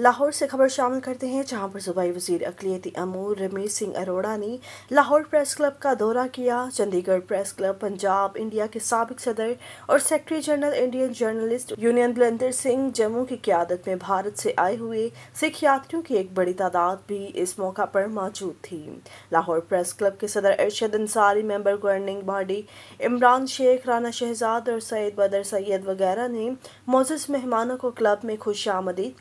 लाहौर से खबर शामिल करते हैं जहां पर सूबाई वजीर अकलीती अमूर रमेश सिंह अरोड़ा ने लाहौर प्रेस क्लब का दौरा किया Chandigarh press club Punjab India के सबक सदर और secretary general Indian journalist union Balendar Singh Jammu की क्यादत में भारत से आए हुए सिख यात्रियों की एक बड़ी तादाद भी इस मौका पर मौजूद थी लाहौर प्रेस क्लब के सदर Arshad Ansari member governing body Imran Sheikh Rana Shahzad और सैद बदर सैद वगैरह ने मोजिस मेहमानों को क्लब में खुश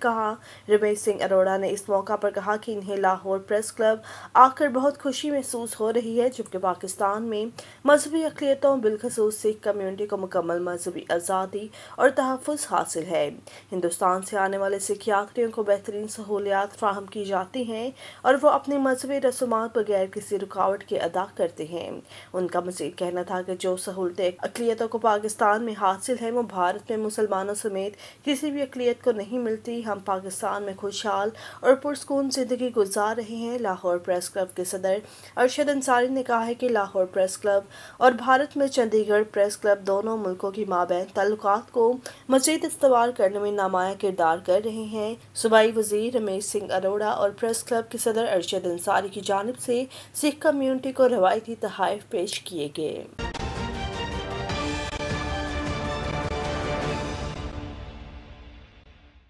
कहा रमेश सिंह अरोड़ा ने इस मौका पर कहा कि इन्हें लाहौर प्रेस क्लब आकर बहुत खुशी महसूस हो रही है जबकि पाकिस्तान में मजहबी अकलीतों बिलखसूस सिख कम्यूनिटी को मुकम्मल मजहबी आज़ादी और तहफ़ हासिल है हिंदुस्तान से आने वाले सिख यात्रियों को बेहतरीन सहूलियात फ्राहम की जाती हैं और वह अपने मजहबी रसूमात बगैर किसी रुकावट के अदा करते हैं उनका मजीद कहना था कि जो सहूलतें अकलीतों को पाकिस्तान में हासिल हैं वो भारत में मुसलमानों समेत किसी भी अकलीत को नहीं मिलती हम पाकिस्तान पाकिस्तान में खुशहाल और पुरस्कून ज़िंदगी गुजार रहे हैं लाहौर प्रेस क्लब के सदर अरशद अंसारी ने कहा है कि लाहौर प्रेस क्लब और भारत में चंडीगढ़ प्रेस क्लब दोनों मुल्कों की माबैन तल्लक को मजीद इस्तेवाल करने में नामाया किरदार कर रहे हैं सूबाई वजीर रमेश सिंह अरोड़ा और प्रेस क्लब के सदर अरशद अंसारी की जानब से सिख कम्यूनिटी को रवायती तहफ पेश किए गए